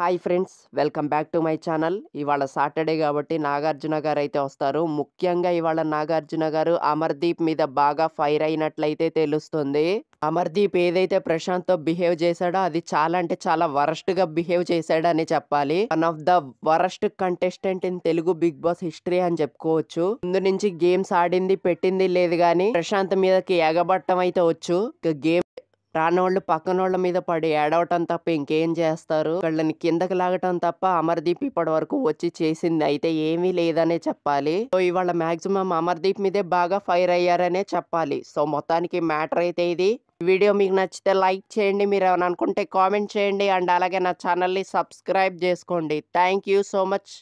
hi friends welcome back to my channel ఇవాళ Saturday కాబట్టి నాగార్జున గారు అయితే వస్తారు ముఖ్యంగా ఇవాళ నాగార్జున గారు అమర్దీప్ మీద బాగా ఫైర్ అయినట్లయితే తెలుస్తుంది అమర్దీప్ ఏదైతే ప్రశాంత్తో బిహేవ్ చేశాడో అది చాలా అంటే చాలా వరస్ట్గా బిహేవ్ చేశాడని చెప్పాలి one of the worst contestant in Telugu Bigg Boss history అని చెప్పుకోవచ్చు ముందు నుంచి గేమ్స్ ఆడింది పెట్టింది లేదు కానీ ప్రశాంత్ మీదకి ఎగబట్టం అయితే వచ్చు గేమ్ రానోళ్ళు పక్కనోళ్ళ మీద పడి ఏడవటం తప్ప ఇంకేం చేస్తారు వాళ్ళని కిందకి లాగటం తప్ప అమర్దీప్ ఇప్పటి వరకు వచ్చి చేసింది అయితే ఏమీ లేదనే చెప్పాలి సో ఇవాళ మాక్సిమం అమర్దీప్ మీదే బాగా ఫైర్ అయ్యారనే చెప్పాలి సో మొత్తానికి మ్యాటర్ అయితే ఇది వీడియో మీకు నచ్చితే లైక్ చేయండి మీరు ఏమైనా అనుకుంటే కామెంట్ చేయండి అండ్ అలాగే నా ఛానల్ని సబ్స్క్రైబ్ చేసుకోండి థ్యాంక్ యూ సో మచ్